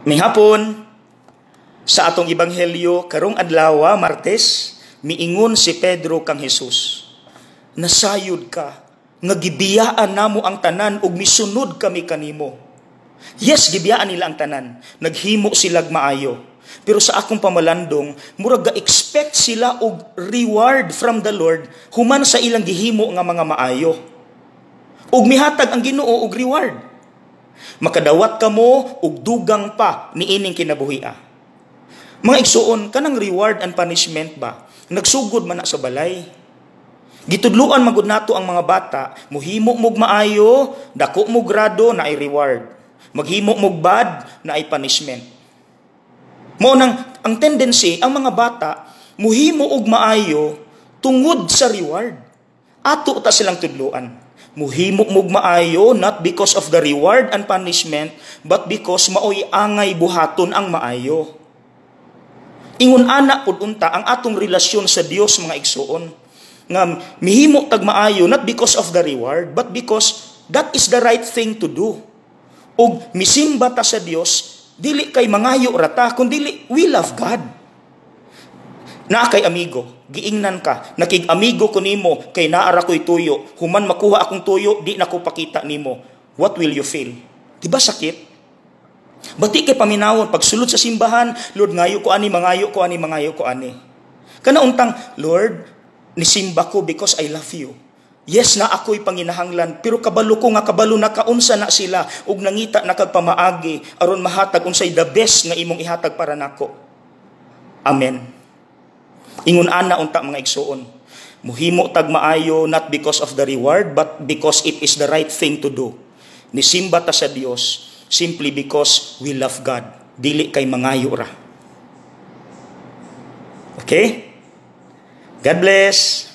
Mihapon, sa atong ebanghelyo karong adlawa, ah, Martes, miingon si Pedro kang Hesus. Nasayod ka, nga gibiyaan namo ang tanan ug misunod kami kanimo. Yes, gibiyaan nila ang tanan. Naghimo sila maayo. Pero sa akong pamalandong, murag ga-expect sila og reward from the Lord human sa ilang gihimo nga mga maayo. Ug mihatag ang Ginoo og reward. Makadawat kamo ug dugang pa ni ining kinabuhia. Mga igsuon kanang reward and punishment ba nagsugod man sa balay. Gitudluan magud nato ang mga bata, muhimo mog maayo, dako mo grado na ay reward. Maghimo mog bad na ay punishment. Mo nang ang tendency ang mga bata muhimo og maayo tungod sa reward. Ato ta silang tudluan. Muhimok mug maayo not because of the reward and punishment but because maoy angay buhaton ang maayo. Ingon ana pud unta ang atong relasyon sa Dios mga igsuon nga mihimo tag maayo not because of the reward but because that is the right thing to do. Og misimba ta sa Dios dili kay mangayo rata kundi we love God na kay amigo, giingnan ka, nakig amigo ko nimo kay naara ko'y tuyo, human makuha akong tuyo, di na ko pakita nimo. What will you feel? Di ba sakit? Bati kay paminawon pagsulod sa simbahan, Lord ngayo ko ani, mangayo ko ani, mangayo ko ani. Kana untang, Lord, nisimba ko because I love you. Yes na ako'y panginahanglan, pero kabalo ko nga kabalo na kaunsa na sila ug nangita na kagpamaagi aron mahatag unsay the best nga imong ihatag para nako. Amen. Ingon ana unta mga igsuon. Muhimo tag maayo not because of the reward but because it is the right thing to do. Ni simba ta sa Dios simply because we love God. Dili kay mangayo ra. Okay? God bless.